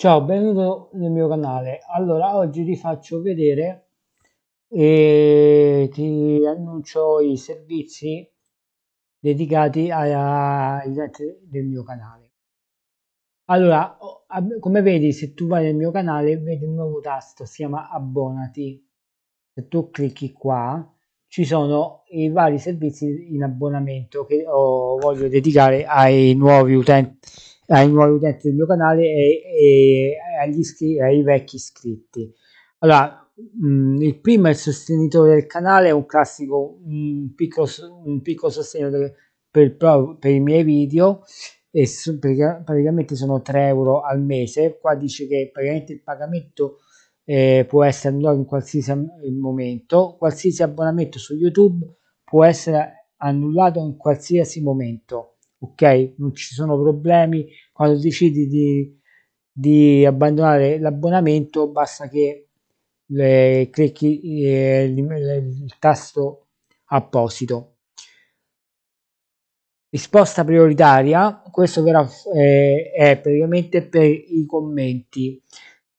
Ciao, benvenuto nel mio canale. Allora, oggi ti faccio vedere e eh, ti annuncio i servizi dedicati ai utenti del mio canale. Allora, oh, come vedi, se tu vai nel mio canale, vedi un nuovo tasto, si chiama abbonati. Se tu clicchi qua, ci sono i vari servizi in abbonamento che oh, voglio dedicare ai nuovi utenti ai nuovi utenti del mio canale e, e agli iscri- ai vecchi iscritti. Allora, mh, il primo è il sostenitore del canale, è un classico, un piccolo, un piccolo sostegno del, per, per, i miei video e su, praticamente sono 3 euro al mese. Qua dice che praticamente il pagamento eh, può essere annullato in qualsiasi eh, momento, qualsiasi abbonamento su YouTube può essere annullato in qualsiasi momento ok? Non ci sono problemi. Quando decidi di, di abbandonare l'abbonamento, basta che le, clicchi eh, il tasto apposito. Risposta prioritaria, questo verrà, eh, è praticamente per i commenti.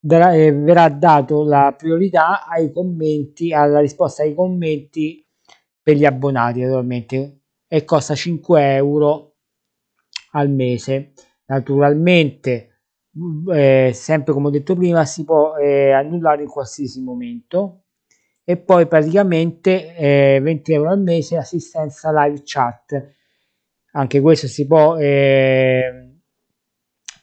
Darà, eh, verrà dato la priorità ai commenti, alla risposta ai commenti per gli abbonati naturalmente e costa 5 euro al mese. Naturalmente, mm, eh, sempre come ho detto prima, si può eh, annullare in qualsiasi momento e poi praticamente eh, 20 euro al mese assistenza live chat. Anche questo si può ehm,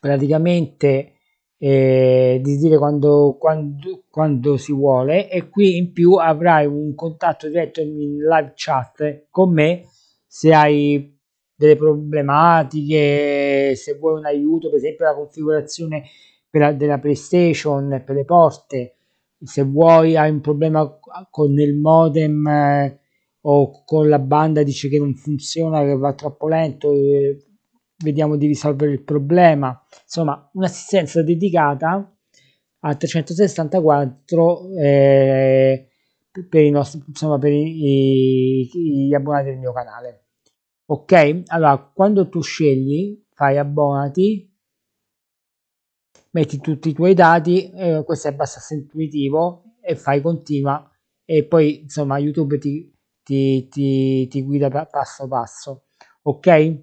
praticamente eh, di dire quando, quando, quando, si vuole e qui in più avrai un contatto diretto in live chat con me se hai delle problematiche, se vuoi un aiuto, per esempio la configurazione la, della PlayStation per le porte, se vuoi hai un problema con il modem eh, o con la banda, dice che non funziona, che va troppo lento, eh, vediamo di risolvere il problema. Insomma, un'assistenza dedicata a 364 eh, per, i nostri, insomma, per i, i, gli abbonati del mio canale ok allora quando tu scegli fai abbonati metti tutti i tuoi dati eh, questo è abbastanza intuitivo e fai continua e poi insomma youtube ti, ti, ti, ti guida passo passo ok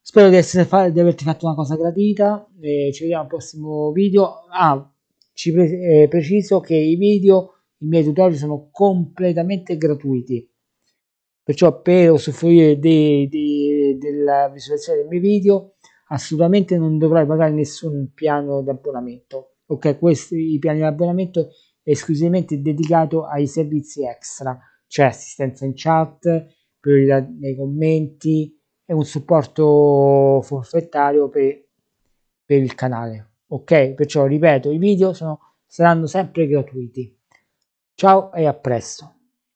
spero di, fa di averti fatto una cosa gradita eh, ci vediamo al prossimo video ah ci pre eh, preciso che i video i miei tutorial sono completamente gratuiti Perciò per usufruire della visualizzazione dei miei video assolutamente non dovrai pagare nessun piano d'abbonamento Ok, questi i piani di è esclusivamente dedicato ai servizi extra, cioè assistenza in chat, priorità nei commenti e un supporto forfettario per, per il canale. Ok, perciò ripeto, i video sono, saranno sempre gratuiti. Ciao e a presto.